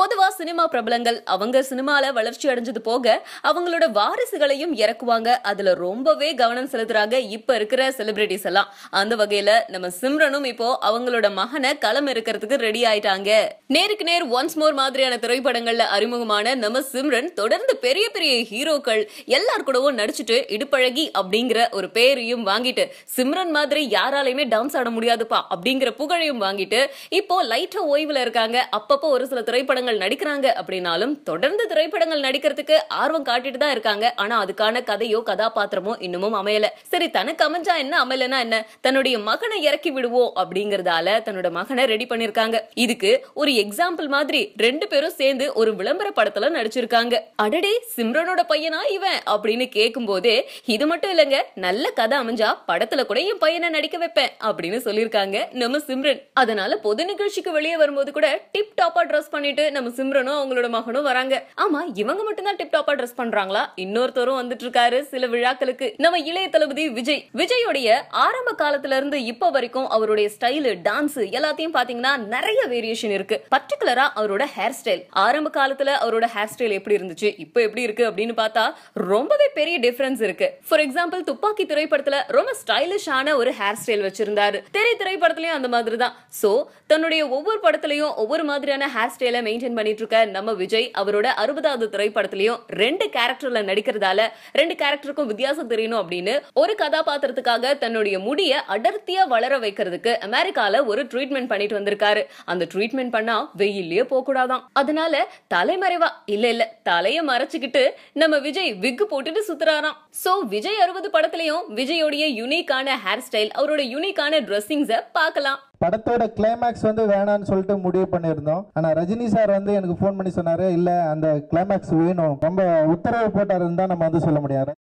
பொதுவா சினிமா பிரபலங்கள் அவங்க சினிமால வளர்ச்சி அடைஞ்சது போக அவங்களோட வாரிசுகளையும் இறக்குவாங்க அதுல ரொம்பவே கவனம் செலுத்துறாங்க இப்ப இருக்கிற செலிபிரிட்டிஸ் எல்லாம் அந்த வகையில நம்ம சிம்ரனும் இப்போ அவங்களோட மகனை களம் இருக்கிறதுக்கு ரெடி ஆயிட்டாங்க நேருக்கு நேர் ஒன்ஸ் மோர் மாதிரியான திரைப்படங்கள்ல அறிமுகமான நம்ம சிம்ரன் தொடர்ந்து பெரிய பெரிய ஹீரோக்கள் எல்லார் கூடவும் நடிச்சுட்டு இடுப்பழகி அப்படிங்கிற ஒரு பேரையும் வாங்கிட்டு சிம்ரன் மாதிரி யாராலையுமே டான்ஸ் ஆட முடியாதுப்பா அப்படிங்கிற புகழையும் வாங்கிட்டு இப்போ லைட்டா ஓய்வுல இருக்காங்க அப்பப்போ ஒரு சில திரைப்படங்கள் திரைப்படங்கள் நடிக்கிறாங்க அப்படின்னாலும் தொடர்ந்து திரைப்படங்கள் நடிக்கிறதுக்கு ஆர்வம் காட்டிட்டு தான் இருக்காங்க ஆனா அதுக்கான கதையோ கதாபாத்திரமோ இன்னமும் அமையல சரி தனக்கு அமைஞ்சா என்ன அமையலனா என்ன தன்னுடைய மகனை இறக்கி விடுவோம் அப்படிங்கறதால தன்னோட மகனை ரெடி பண்ணிருக்காங்க இதுக்கு ஒரு எக்ஸாம்பிள் மாதிரி ரெண்டு பேரும் சேர்ந்து ஒரு விளம்பர படத்துல நடிச்சிருக்காங்க அடடே சிம்ரனோட பையனா இவன் அப்படின்னு கேட்கும் போதே இது மட்டும் இல்லங்க நல்ல கதை அமைஞ்சா படத்துல கூட என் பையனை நடிக்க வைப்பேன் அப்படின்னு சொல்லிருக்காங்க நம்ம சிம்ரன் அதனால பொது நிகழ்ச்சிக்கு வெளியே வரும்போது கூட டிப் டாப்பா ட்ரெஸ் பண்ணிட்டு நம்ம சிம்ரனும் அவங்களோட மகனும் வராங்க ஆமா இவங்க மட்டும் தான் டிப் டாப்பா ட்ரெஸ் பண்றாங்களா இன்னொருத்தரும் வந்துட்டு இருக்காரு சில விழாக்களுக்கு நம்ம இளைய தளபதி விஜய் விஜயோடைய ஆரம்ப காலத்துல இருந்து இப்ப வரைக்கும் அவருடைய ஸ்டைலு டான்ஸ் எல்லாத்தையும் பாத்தீங்கன்னா நிறைய வேரியேஷன் இருக்கு பர்டிகுலரா அவரோட ஹேர் ஸ்டைல் ஆரம்ப காலத்துல அவரோட ஹேர் ஸ்டைல் எப்படி இருந்துச்சு இப்ப எப்படி இருக்கு அப்படின்னு பார்த்தா ரொம்பவே பெரிய டிஃபரன்ஸ் இருக்கு ஃபார் எக்ஸாம்பிள் துப்பாக்கி திரைப்படத்துல ரொம்ப ஸ்டைலிஷான ஒரு ஹேர் ஸ்டைல் வச்சிருந்தாரு திரை திரைப்படத்துலயும் அந்த மாதிரி தான் சோ தன்னுடைய ஒவ்வொரு படத்திலையும் ஒவ்வொரு மாதிரியான ஹேர் ஸ்டைல மெயின் மெயின்டைன் பண்ணிட்டு இருக்க நம்ம விஜய் அவரோட அறுபதாவது திரைப்படத்திலையும் ரெண்டு கேரக்டர்ல நடிக்கிறதால ரெண்டு கேரக்டருக்கும் வித்தியாசம் தெரியணும் அப்படின்னு ஒரு கதாபாத்திரத்துக்காக தன்னுடைய முடிய அடர்த்தியா வளர வைக்கிறதுக்கு அமெரிக்கால ஒரு ட்ரீட்மெண்ட் பண்ணிட்டு வந்திருக்காரு அந்த ட்ரீட்மெண்ட் பண்ணா வெயிலே போக கூடாதான் அதனால தலைமறைவா இல்ல இல்ல தலைய மறைச்சுக்கிட்டு நம்ம விஜய் விக்கு போட்டுட்டு சுத்துறாராம் சோ விஜய் அறுபது படத்திலையும் விஜயோடைய யுனிக்கான ஹேர் ஸ்டைல் அவரோட யுனிக்கான ட்ரெஸ்ஸிங்ஸ பார்க்கலாம் படத்தோட கிளைமேக்ஸ் வந்து வேணான்னு சொல்லிட்டு முடிவு பண்ணியிருந்தோம் ஆனால் ரஜினி சார் வந்து எனக்கு ஃபோன் பண்ணி சொன்னார் இல்லை அந்த கிளைமேக்ஸ் வேணும் ரொம்ப உத்தரவு போட்டார் தான் நம்ம வந்து சொல்ல முடியாது